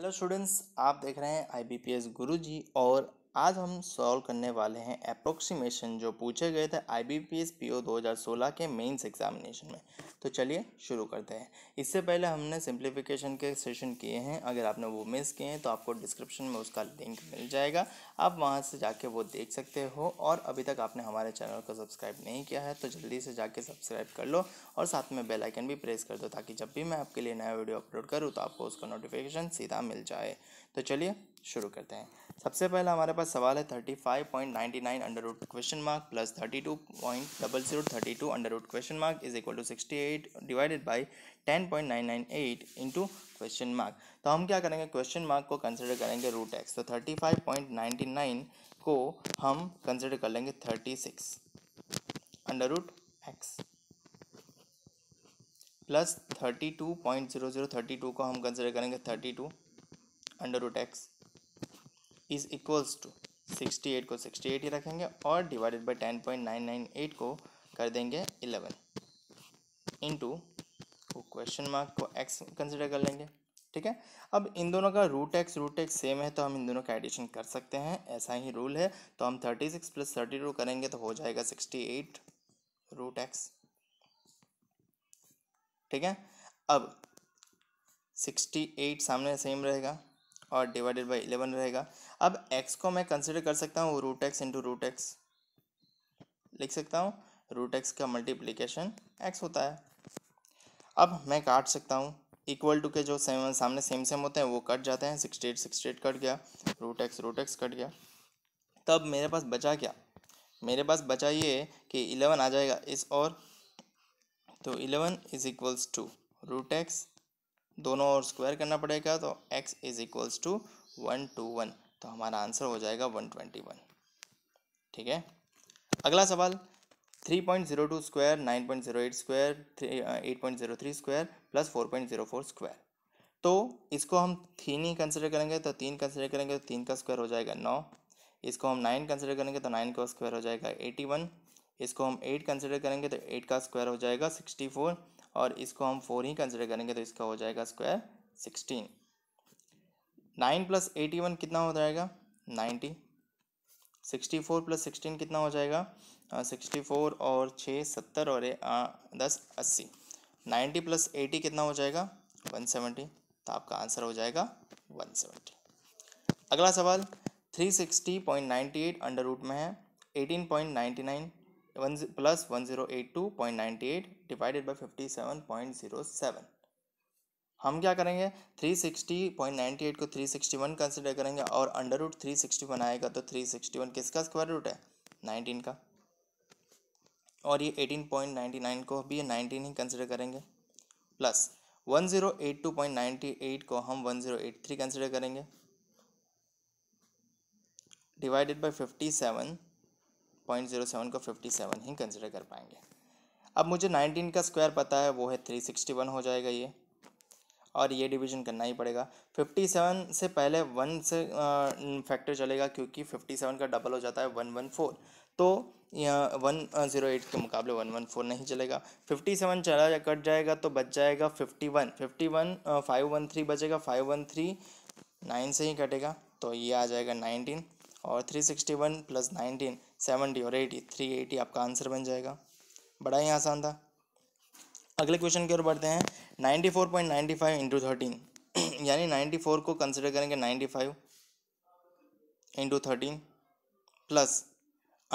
hello students आप देख रहे हैं आईबीपीएस गुरुजी और आज हम सॉल्व करने वाले हैं अप्रोक्सीमेशन जो पूछे गए थे आईबीपीएस पीओ 2016 के मेंस एग्जामिनेशन में तो चलिए शुरू करते हैं इससे पहले हमने सिंप्लीफिकेशन के सेशन किए हैं अगर आपने वो मिस किए हैं तो आपको डिस्क्रिप्शन में उसका लिंक मिल जाएगा आप वहाँ से जाके वो देख सकते हो और अभी तक आपने हमारे चैनल को सब्सक्राइब नहीं किया है तो जल्दी से जाके सब्सक्राइब कर लो और साथ में बेल आइकन भी प्रेस कर दो ताकि जब भी मैं आपके लिए नया वीडियो अपलोड करूँ तो आपको उसका नोटिफिकेशन सीधा मिल जाए तो चलिए शुरू करते हैं सबसे पहला हमारे पास सवाल है thirty five point ninety nine under root question mark plus thirty two point double zero thirty two under root question mark is equal to sixty eight divided by ten point nine nine eight into question mark तो हम क्या करेंगे question mark को consider करेंगे root X तो thirty five point ninety nine को हम consider कर लेंगे thirty six under root X plus thirty two point zero zero thirty two को हम कंसिडर करेंगे thirty two under root X is equals to sixty eight को sixty eight ही रखेंगे और divided by ten point nine nine eight को कर देंगे इलेवन इंटू क्वेश्चन मार्क को एक्स कंसिडर कर लेंगे ठीक है अब इन दोनों का root X root X same है तो हम इन दोनों का एडिशन कर सकते हैं ऐसा ही रूल है तो हम thirty six plus thirty two करेंगे तो हो जाएगा सिक्सटी एट रूट एक्स ठीक है अब सिक्सटी एट सामने सेम रहेगा और डिवाइडेड बाई इलेवन रहेगा अब एक्स को मैं कंसिडर कर सकता हूँ root X into root X लिख सकता हूँ रूट एक्स का मल्टीप्लीकेशन एक्स होता है अब मैं काट सकता हूँ इक्वल टू के जो सेम सामने सेम सेम होते हैं वो कट जाते हैं सिक्सटी एट सिक्सटी एट कट गया रूट एक्स रूट एक्स कट गया तब मेरे पास बचा क्या मेरे पास बचा ये कि इलेवन आ जाएगा इस और तो eleven is equals to root X दोनों और स्क्वायर करना पड़ेगा तो x is equals to one two one तो हमारा आंसर हो जाएगा वन ट्वेंटी वन ठीक है अगला सवाल three point zero two square nine point zero eight square eight point zero three square plus four point zero four square तो इसको हम तीन ही कंसिडर करेंगे तो तीन कंसिडर करेंगे तो तीन का स्क्वायर हो जाएगा नौ इसको हम नाइन कंसिडर करेंगे तो नाइन का स्क्वायर हो जाएगा एटी वन इसको हम एट कंसिडर करेंगे तो एट का स्क्वायर हो जाएगा सिक्सटी फोर और इसको हम फोर ही कंसिडर करेंगे तो इसका हो जाएगा square sixteen nine plus eighty one कितना हो जाएगा ninety sixty four plus sixteen कितना हो जाएगा सिक्सटी हाँ, फोर और छः सत्तर और हाँ, दस अस्सी नाइन्टी प्लस एटी कितना हो जाएगा वन सेवेंटी तो आपका आंसर हो जाएगा वन सेवेंटी अगला सवाल three sixty point ninety eight under root में है eighteen point ninety nine one plus one zero eight two point ninety eight divided by fifty seven point zero seven हम क्या करेंगे three sixty point ninety eight को three sixty one consider करेंगे और under root three sixty one आएगा तो three sixty one किसका square root है नाइनटीन का और ये एटीन पॉइंट नाइन्टी नाइन को भी नाइनटीन ही कंसिडर करेंगे plus one zero eight two point ninety eight को हम one zero eight three consider करेंगे divided by fifty seven point zero seven को फिफ्टी सेवन ही कंसिडर कर पाएंगे अब मुझे नाइनटीन का स्क्वायर पता है वो है थ्री सिक्सटी वन हो जाएगा ये और ये डिवीजन करना ही पड़ेगा फिफ्टी सेवन से पहले वन से फैक्टर चलेगा क्योंकि फिफ्टी सेवन का डबल हो जाता है वन वन फोर तो यहाँ वन ज़ीरो एट के मुकाबले वन वन फोर नहीं चलेगा फिफ्टी सेवन चला कट जाएगा तो बच जाएगा fifty one fifty one five one three बचेगा फाइव वन थ्री नाइन से ही कटेगा तो ये आ जाएगा नाइनटीन और three sixty one plus nineteen seventy और एटी थ्री एटी आपका आंसर बन जाएगा बड़ा ही आसान था अगले क्वेश्चन की ओर बढ़ते हैं ninety four point ninety five into thirteen यानी नाइन्टी फोर को कंसिडर करेंगे ninety five into thirteen plus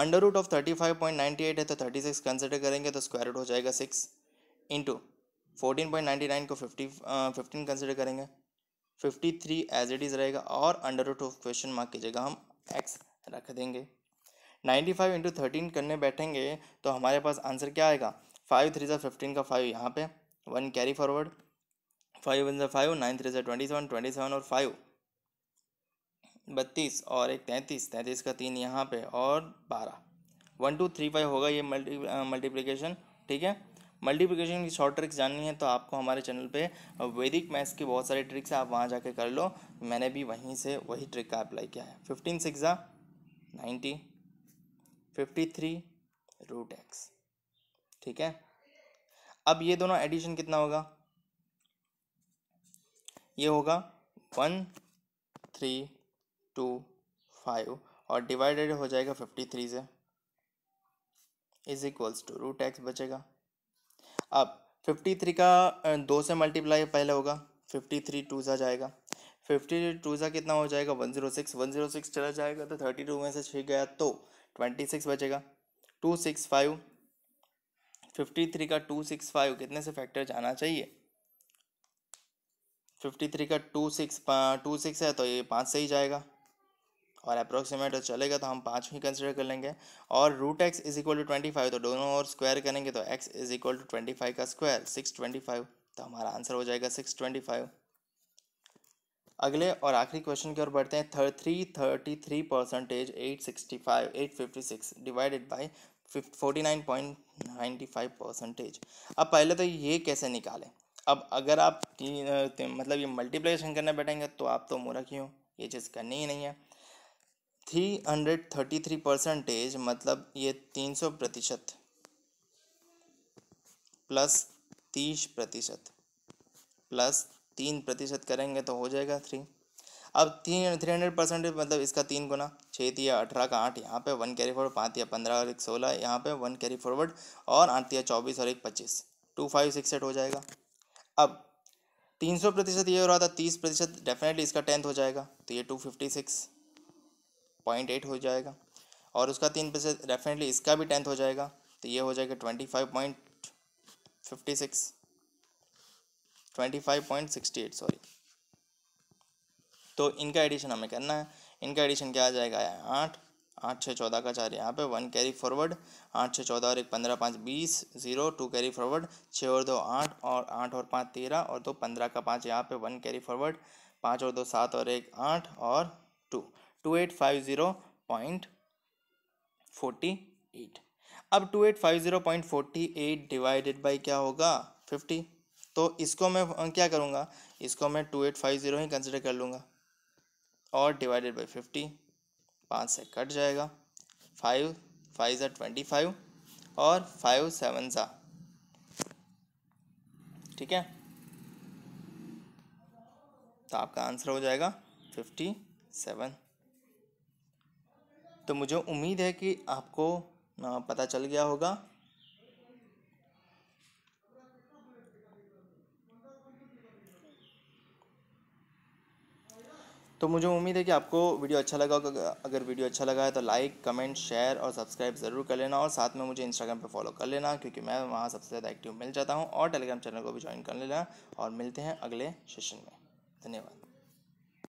under root of thirty five point ninety eight है तो थर्टी सिक्स कंसिडर करेंगे तो स्क्वायर रूट हो जाएगा six into fourteen point ninety nine को फिफ्टी फिफ्टीन कंसिडर करेंगे fifty three as it is रहेगा और under root of question mark की जगह हम एक्स रख देंगे नाइन्टी फाइव इंटू थर्टीन करने बैठेंगे तो हमारे पास आंसर क्या आएगा फाइव थ्री ज़ा फिफ्टीन का फाइव यहाँ पे one carry forward five one ज़ा फाइव नाइन थ्री ज़ा ट्वेंटी सेवन ट्वेंटी सेवन और फाइव बत्तीस और एक तैंतीस तैंतीस का तीन यहाँ पे और बारह वन टू थ्री फाइव होगा ये मल्टी मल्टीप्लिकेशन ठीक है मल्टीप्लिकेशन की शॉर्ट ट्रिक्स जाननी है तो आपको हमारे चैनल पे वैदिक मैथ्स की बहुत सारी ट्रिक्स है आप वहाँ जाके कर लो मैंने भी वहीं से वही ट्रिक का अप्लाई किया है फिफ्टीन सिक्स ज़ा ninety fifty three root X ठीक है अब ये दोनों एडिशन कितना होगा ये होगा वन थ्री टू फाइव और डिवाइडेड हो जाएगा फिफ्टी थ्री से is equals to root X बचेगा अब फिफ्टी थ्री का दो से मल्टीप्लाई पहले होगा फिफ्टी थ्री टू सा जाएगा फिफ्टी टू सा कितना हो जाएगा one zero six one zero six चला जाएगा तो थर्टी टू में से छः गया तो ट्वेंटी सिक्स बचेगा two six five fifty three का टू सिक्स फाइव कितने से फैक्टर जाना चाहिए फिफ्टी थ्री का टू सिक्स टू सिक्स है तो ये पाँच से ही जाएगा और अप्रोक्सीमेट तो चलेगा तो हम पाँच ही कंसिडर कर लेंगे और root X is equal to twenty five तो दोनों और स्क्वायर करेंगे तो X is equal to twenty five का स्क्वायर सिक्स ट्वेंटी फाइव तो हमारा आंसर हो जाएगा सिक्स ट्वेंटी फाइव अगले और आखिरी क्वेश्चन की ओर बढ़ते हैं third three thirty three percentage eight sixty five eight fifty six divided by forty nine point ninety five percentage अब पहले तो ये कैसे निकालें अब अगर आप मतलब ये मल्टीप्लिकेशन करने बैठेंगे तो आप तो मुरख ही हो ये चीज़ करनी ही नहीं है three hundred thirty three percentage मतलब ये तीन सौ प्रतिशत प्लस तीस प्रतिशत प्लस तीन प्रतिशत करेंगे तो हो जाएगा थ्री अब तीन थ्री हंड्रेड परसेंट मतलब इसका तीन गुना छः या अठारह का आठ यहाँ पे वन कैरी फॉरवर्ड पाँच या पंद्रह और एक सोलह यहाँ पे वन कैरी फॉरवर्ड और आठ या चौबीस और एक पच्चीस टू फाइव सिक्स एट हो जाएगा अब तीन सौ प्रतिशत ये हो रहा था तीस प्रतिशत डेफिनेटली इसका टेंथ हो जाएगा तो ये two fifty six point eight हो जाएगा और उसका तीन प्रतिशत डेफिनेटली इसका भी टेंथ हो जाएगा तो ये हो जाएगा twenty five point fifty six twenty five point sixty eight sorry तो इनका एडिशन हमें करना है इनका एडिशन क्या आ जाएगा आठ आठ छः चौदह का चार यहाँ पे वन कैरी फॉरवर्ड आठ छः चौदह और एक पंद्रह पाँच बीस जीरो टू कैरी फॉरवर्ड छः और दो आठ और आठ और पाँच तेरह और दो पंद्रह का पाँच यहाँ पे वन कैरी फॉरवर्ड पाँच और दो सात और एक आठ और two two eight five zero point forty eight अब two eight five zero point forty eight divided by क्या होगा फिफ्टी तो इसको मैं क्या करूँगा इसको मैं टू एट फाइव ज़ीरो ही कंसिडर कर लूँगा और डिवाइडेड बाई फिफ्टी पाँच से कट जाएगा फाइव फाइव ज़ा ट्वेंटी फाइव और फाइव सेवन ज़ा ठीक है तो आपका आंसर हो जाएगा फिफ्टी सेवन तो मुझे उम्मीद है कि आपको पता चल गया होगा तो मुझे उम्मीद है कि आपको वीडियो अच्छा लगा अगर वीडियो अच्छा लगा है तो लाइक कमेंट शेयर और सब्सक्राइब ज़रूर कर लेना और साथ में मुझे इंस्टाग्राम पर फॉलो कर लेना क्योंकि मैं वहाँ सबसे ज़्यादा एक्टिव मिल जाता हूँ और टेलीग्राम चैनल को भी ज्वाइन कर लेना और मिलते हैं अगले सेशन में धन्यवाद